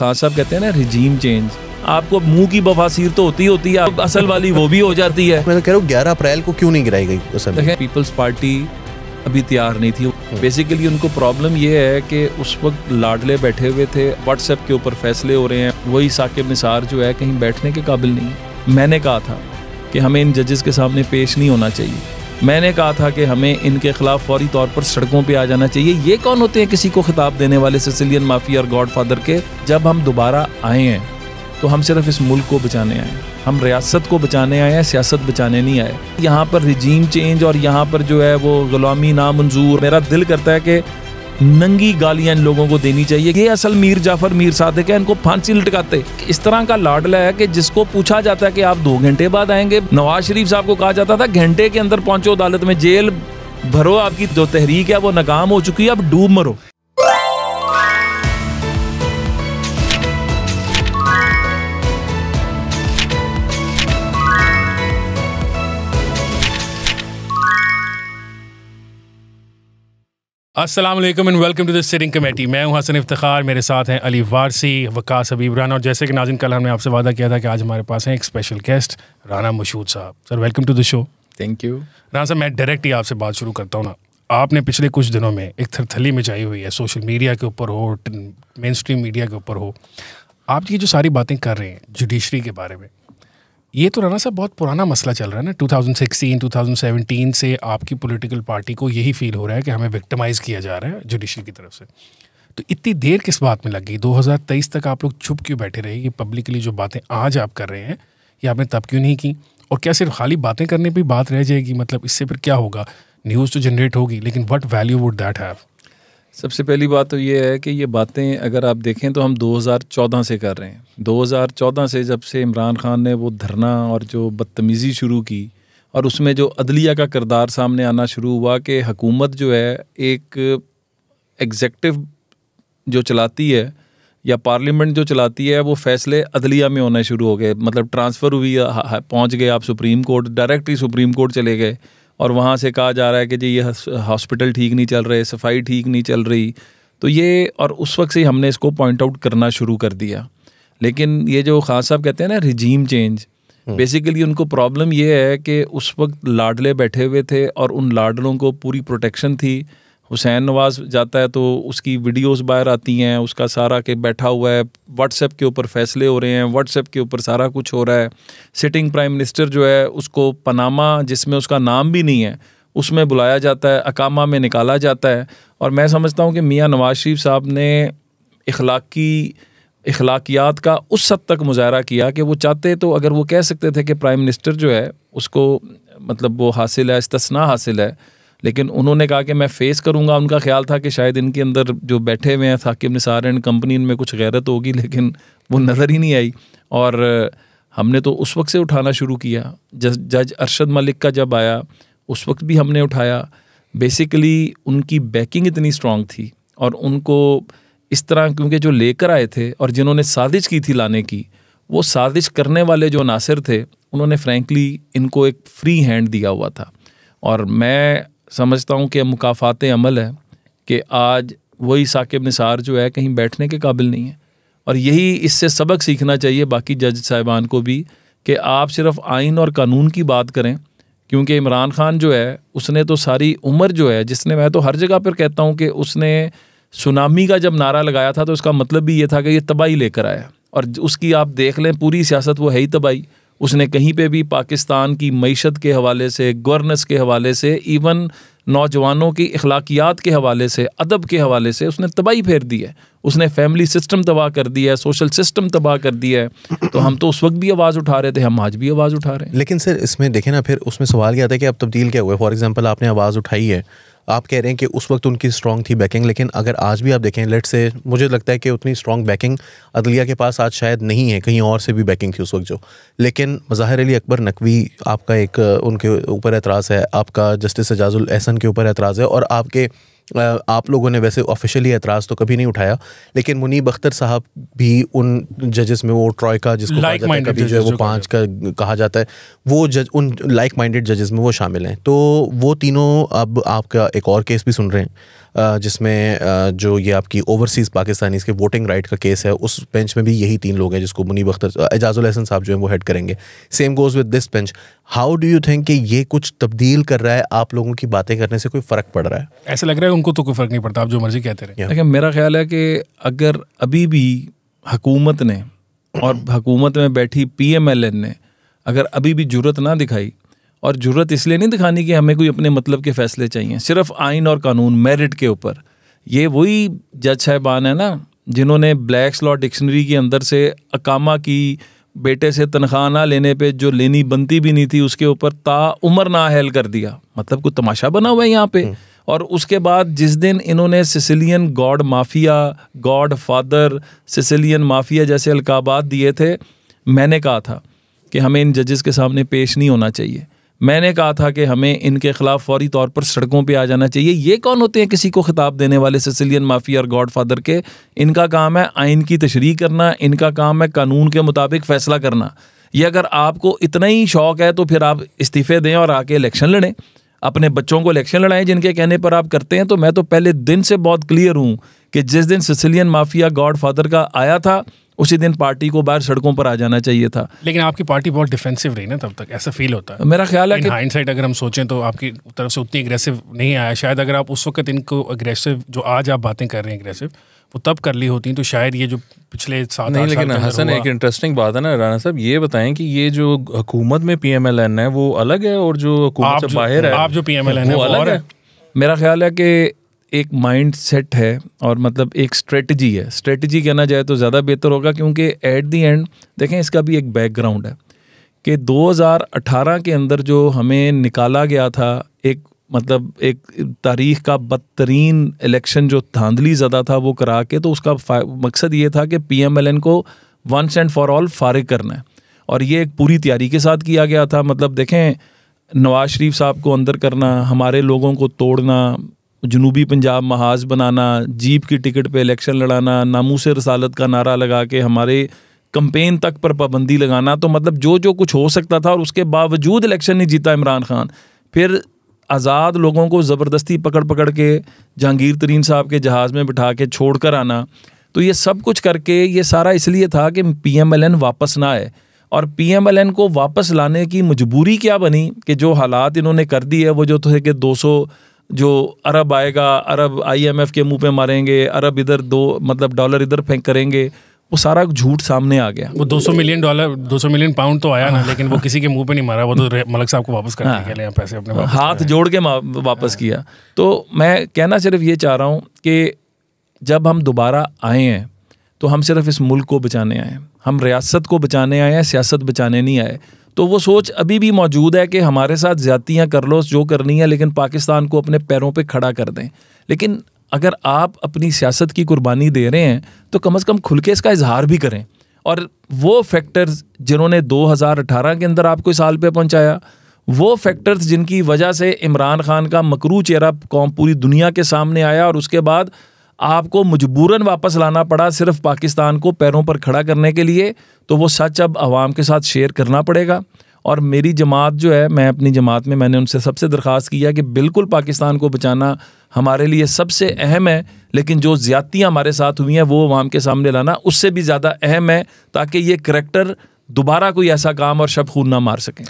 खान साहब कहते हैं ना रिजीम चेंज आपको मुंह की बफासीर तो होती होती है असल वाली वो भी हो जाती है मैं कह रहा ग्यारह अप्रैल को क्यों नहीं गिराई गई देखें पीपल्स पार्टी अभी तैयार नहीं थी बेसिकली हम्म। उनको प्रॉब्लम ये है कि उस वक्त लाडले बैठे हुए थे व्हाट्सएप के ऊपर फैसले हो रहे हैं वही साकिब निसार जो है कहीं बैठने के काबिल नहीं मैंने कहा था कि हमें इन जजेस के सामने पेश नहीं होना चाहिए मैंने कहा था कि हमें इनके खिलाफ फौरी तौर पर सड़कों पर आ जाना चाहिए ये कौन होते हैं किसी को खिताब देने वाले सिसिलियन माफिया और गॉड के जब हम दोबारा आए हैं तो हम सिर्फ इस मुल्क को बचाने आए हम रियासत को बचाने आए हैं सियासत बचाने नहीं आए यहाँ पर रिजीम चेंज और यहाँ पर जो है वो गुलामी नामंजूर मेरा दिल करता है कि नंगी गालियां इन लोगों को देनी चाहिए ये असल मीर जाफर मीर सादिक है इनको फांसी लटकाते इस तरह का लाडला है कि जिसको पूछा जाता है कि आप दो घंटे बाद आएंगे नवाज शरीफ साहब को कहा जाता था घंटे के अंदर पहुंचो अदालत में जेल भरो आपकी जो तहरीक है वो नाकाम हो चुकी है अब डूब मरो Aslam and welcome to the sitting committee मैं हूँ हसन इफ्तार मेरे साथ हैं अली वारसी वकास हबीब राना और जैसे कि नाजिन कल हमने आपसे वादा किया था कि आज हमारे पास हैं एक स्पेशल गेस्ट राना मशहूद साहब sir welcome to the show thank you Rana साहब मैं डायरेक्ट ही आपसे बात शुरू करता हूँ ना आपने पिछले कुछ दिनों में एक थरथली में हुई है सोशल मीडिया के ऊपर हो मेन स्ट्रीम मीडिया के ऊपर हो आप ये जो सारी बातें कर रहे हैं जुडिशरी के बारे में ये तो राना साहब बहुत पुराना मसला चल रहा है ना 2016 2017 से आपकी पॉलिटिकल पार्टी को यही फील हो रहा है कि हमें विक्टिमाइज किया जा रहा है जुडिशरी की तरफ से तो इतनी देर किस बात में लग गई 2023 तक आप लोग छुप क्यों बैठे रहे ये पब्लिकली जो बातें आज आप कर रहे हैं ये आपने तब क्यों नहीं की और क्या सिर्फ खाली बातें करने पर बात रह जाएगी मतलब इससे फिर क्या होगा न्यूज़ तो जनरेट होगी लेकिन what value would that have सबसे पहली बात तो ये है कि ये बातें अगर आप देखें तो हम 2014 से कर रहे हैं 2014 से जब से इमरान खान ने वो धरना और जो बदतमीज़ी शुरू की और उसमें जो अदलिया का किरदार सामने आना शुरू हुआ कि हकूमत जो है एक एग्जेक्टिव जो चलाती है या पार्लियामेंट जो चलाती है वो फैसले अदलिया में होने शुरू हो गए मतलब ट्रांसफ़र हुई पहुंच गए आप supreme court direct supreme court चले गए और वहाँ से कहा जा रहा है कि जी ये हॉस्पिटल ठीक नहीं चल रहे सफाई ठीक नहीं चल रही तो ये और उस वक्त से ही हमने इसको पॉइंट आउट करना शुरू कर दिया लेकिन ये जो खान साहब कहते हैं ना रिजीम चेंज बेसिकली उनको प्रॉब्लम ये है कि उस वक्त लाडले बैठे हुए थे और उन लाडलों को पूरी प्रोटेक्शन थी हुसैन नवाज जाता है तो उसकी वीडियोस बाहर आती हैं उसका सारा के बैठा हुआ है व्हाट्सएप के ऊपर फैसले हो रहे हैं व्हाट्सएप के ऊपर सारा कुछ हो रहा है सिटिंग प्राइम मिनिस्टर जो है उसको पनामा जिसमें उसका नाम भी नहीं है उसमें बुलाया जाता है अकामा में निकाला जाता है और मैं समझता हूँ कि मियाँ नवाज शरीफ साहब ने इखलाकी अखलाकियात का उस हद तक मुजाहरा किया कि वो चाहते तो अगर वो कह सकते थे कि प्राइम मिनिस्टर जो है उसको मतलब वो हासिल है इस्तना हासिल है लेकिन उन्होंने कहा कि मैं फेस करूंगा उनका ख्याल था कि शायद इनके अंदर जो बैठे हुए हैं साकिब निसार एंड कंपनी इनमें कुछ गैरत होगी लेकिन वो नज़र ही नहीं आई और हमने तो उस वक्त से उठाना शुरू किया जज अरशद मलिक का जब आया उस वक्त भी हमने उठाया बेसिकली उनकी बैकिंग इतनी स्ट्रांग थी और उनको इस तरह क्योंकि जो लेकर आए थे और जिन्होंने साजिश की थी लाने की वो साजिश करने वाले जो नासिर थे उन्होंने फ्रैंकली इनको एक फ्री हैंड दिया हुआ था और मैं समझता हूँ कि मुकाफ़ात अमल है कि आज वही साकिब निसार जो है कहीं बैठने के काबिल नहीं है और यही इससे सबक सीखना चाहिए बाकी जज साहिबान को भी कि आप सिर्फ आइन और कानून की बात करें क्योंकि इमरान खान जो है उसने तो सारी उम्र जो है जिसने मैं तो हर जगह पर कहता हूँ कि उसने सुनामी का जब नारा लगाया था तो उसका मतलब भी ये था कि ये तबाही लेकर आया और उसकी आप देख लें पूरी सियासत वो है ही तबाही उसने कहीं पे भी पाकिस्तान की मीशत के हवाले से गवर्नेंस के हवाले से इवन नौजवानों की अखलाकियात के हवाले से अदब के हवाले से उसने तबाही फेर दी है उसने फैमिली सिस्टम तबाह कर दिया है सोशल सिस्टम तबाह कर दिया है तो हम तो उस वक्त भी आवाज़ उठा रहे थे हम आज भी आवाज़ उठा रहे हैं लेकिन सर इसमें देखें ना फिर उसमें सवाल क्या आता है कि अब तब्दील क्या हुआ फॉर एग्ज़ाम्पल आपने आवाज़ उठाई है आप कह रहे हैं कि उस वक्त उनकी स्ट्रॉन्ग थी बैकिंग लेकिन अगर आज भी आप देखें लेट से मुझे लगता है कि उतनी स्ट्रॉन्ग बैकिंग अदलिया के पास आज शायद नहीं है कहीं और से भी बैकिंग थी उस वक्त जो लेकिन मज़ाहिर अली अकबर नकवी आपका एक उनके ऊपर एतराज़ है आपका जस्टिस एजाजुल एहसन के ऊपर एतराज़ है और आपके आप लोगों ने वैसे ऑफिशियली एतराज़ तो कभी नहीं उठाया लेकिन मुनीब अख्तर साहब भी उन जजेस में वो ट्रॉय का जिसको like कहा जाता है जो है वो पाँच का कहा जाता है वो जज उन लाइक माइंडेड जजेस में वो शामिल हैं तो वो तीनों अब आपका एक और केस भी सुन रहे हैं जिसमें जो ये आपकी ओवरसीज़ पाकिस्तानी के वोटिंग राइट का केस है उस बेंच में भी यही तीन लोग हैं जिसको मुनीब अख्तर एजाज़ुल हसन साहब जो है वो हेड करेंगे same goes with this bench how do you think कि ये कुछ तब्दील कर रहा है आप लोगों की बातें करने से कोई फ़र्क पड़ रहा है ऐसा लग रहा है उनको तो कोई फ़र्क नहीं पड़ता आप जो मर्ज़ी कहते रहे लेकिन मेरा ख्याल है कि अगर अभी भी हकूमत ने और हकूमत में बैठी पी एम एल एन ने अगर अभी भी जरूरत ना दिखाई और जरूरत इसलिए नहीं दिखानी कि हमें कोई अपने मतलब के फैसले चाहिए सिर्फ आइन और कानून मेरिट के ऊपर ये वही जज साहबान है ना जिन्होंने ब्लैक्स लॉ डिक्शनरी के अंदर से अकामा की बेटे से तनख्वाह ना लेने पे जो लेनी बनती भी नहीं थी उसके ऊपर ता उम्र हेल कर दिया मतलब कोई तमाशा बना हुआ है यहाँ पे हम्म। और उसके बाद जिस दिन इन्होंने Sicilian god mafia godfather Sicilian mafia जैसे अलकाबात दिए थे मैंने कहा था कि हमें इन जजेस के सामने पेश नहीं होना चाहिए मैंने कहा था कि हमें इनके खिलाफ फौरी तौर पर सड़कों पे आ जाना चाहिए ये कौन होते हैं किसी को खिताब देने वाले सिसिलियन माफिया और गॉड के इनका काम है आइन की तशरी करना इनका काम है कानून के मुताबिक फैसला करना ये अगर आपको इतना ही शौक है तो फिर आप इस्तीफे दें और आके इलेक्शन लड़ें अपने बच्चों को इलेक्शन लड़ाएं जिनके कहने पर आप करते हैं तो मैं तो पहले दिन से बहुत क्लियर हूँ कि जिस दिन सिसिलियन माफिया गॉड फादर का आया था उसी दिन पार्टी को बाहर सड़कों पर आ जाना चाहिए था लेकिन आपकी पार्टी बहुत डिफेंसिव रही ना तब तक ऐसा फील होता है मेरा ख्याल है कि हाइंडसाइट अगर हम सोचें तो आपकी तरफ से उतनी अग्रेसिव नहीं आया शायद अगर आप उस वक्त इनको अग्रेसिव जो आज आप बातें कर रहे हैं अग्रेसिव वो तब कर ली होती तो शायद ये जो पिछले साल नहीं लेकिन हसन एक इंटरेस्टिंग बात है ना राना साहब ये बताएं कि ये जो हुकूमत में एन है वो अलग है और जो हुकूमत से बाहर है आप जो एन है वो अलग है मेरा ख्याल है कि एक माइंड सेट है और मतलब एक स्ट्रेटजी है स्ट्रेटजी कहना जाए तो ज़्यादा बेहतर होगा क्योंकि एट दी एंड देखें इसका भी एक बैकग्राउंड है कि 2018 के अंदर जो हमें निकाला गया था एक मतलब एक तारीख का बदतरीन इलेक्शन जो धांधली ज़्यादा था वो करा के तो उसका मकसद ये था कि पी को वंस एंड फॉर ऑल फारिग करना है और ये एक पूरी तैयारी के साथ किया गया था मतलब देखें नवाज शरीफ साहब को अंदर करना हमारे लोगों को तोड़ना जनूबी पंजाब महाज बनाना जीप की टिकट पे इलेक्शन लड़ाना नामू से रसालत का नारा लगा के हमारे कंपेन तक पर पाबंदी लगाना तो मतलब जो जो कुछ हो सकता था और उसके बावजूद इलेक्शन नहीं जीता इमरान खान फिर आज़ाद लोगों को ज़बरदस्ती पकड़ पकड़ के जहांगीर तरीन साहब के जहाज़ में बिठा के छोड़ कर आना तो ये सब कुछ करके ये सारा इसलिए था कि एन वापस ना आए और एन को वापस लाने की मजबूरी क्या बनी कि जो हालात इन्होंने कर दिए वो जो थे कि सौ जो अरब आएगा अरब आईएमएफ के मुंह पे मारेंगे अरब इधर दो मतलब डॉलर इधर फेंक करेंगे वो सारा झूठ सामने आ गया वो 200 मिलियन डॉलर 200 मिलियन पाउंड तो आया ना लेकिन वो किसी के मुंह पे नहीं मारा वो तो मलक साहब को वापस करने हाँ, के लिए पैसे अपने हाथ जोड़ के वापस हाँ, किया तो मैं कहना सिर्फ ये चाह रहा हूँ कि जब हम दोबारा आए हैं तो हम सिर्फ इस मुल्क को बचाने आए हैं हम रियासत को बचाने आए हैं सियासत बचाने नहीं आए तो वो सोच अभी भी मौजूद है कि हमारे साथ ज्यादतियाँ कर लो जो करनी है लेकिन पाकिस्तान को अपने पैरों पर खड़ा कर दें लेकिन अगर आप अपनी सियासत की कुर्बानी दे रहे हैं तो कम अज़ कम खुल के इसका इजहार भी करें और वो फैक्टर्स जिन्होंने 2018 के अंदर आपको इस हाल पे पहुंचाया वो फैक्टर्स जिनकी वजह से इमरान खान का मकरू चेहरा कौम पूरी दुनिया के सामने आया और उसके बाद आपको मजबूरन वापस लाना पड़ा सिर्फ पाकिस्तान को पैरों पर खड़ा करने के लिए तो वो सच अब आवाम के साथ शेयर करना पड़ेगा और मेरी जमात जो है मैं अपनी जमात में मैंने उनसे सबसे दरख्वास्त किया कि बिल्कुल पाकिस्तान को बचाना हमारे लिए सबसे अहम है लेकिन जो ज़्यादतियाँ हमारे साथ हुई हैं वो आवाम के सामने लाना उससे भी ज़्यादा अहम है ताकि ये करेक्टर दोबारा कोई ऐसा काम और शब खून ना मार सकें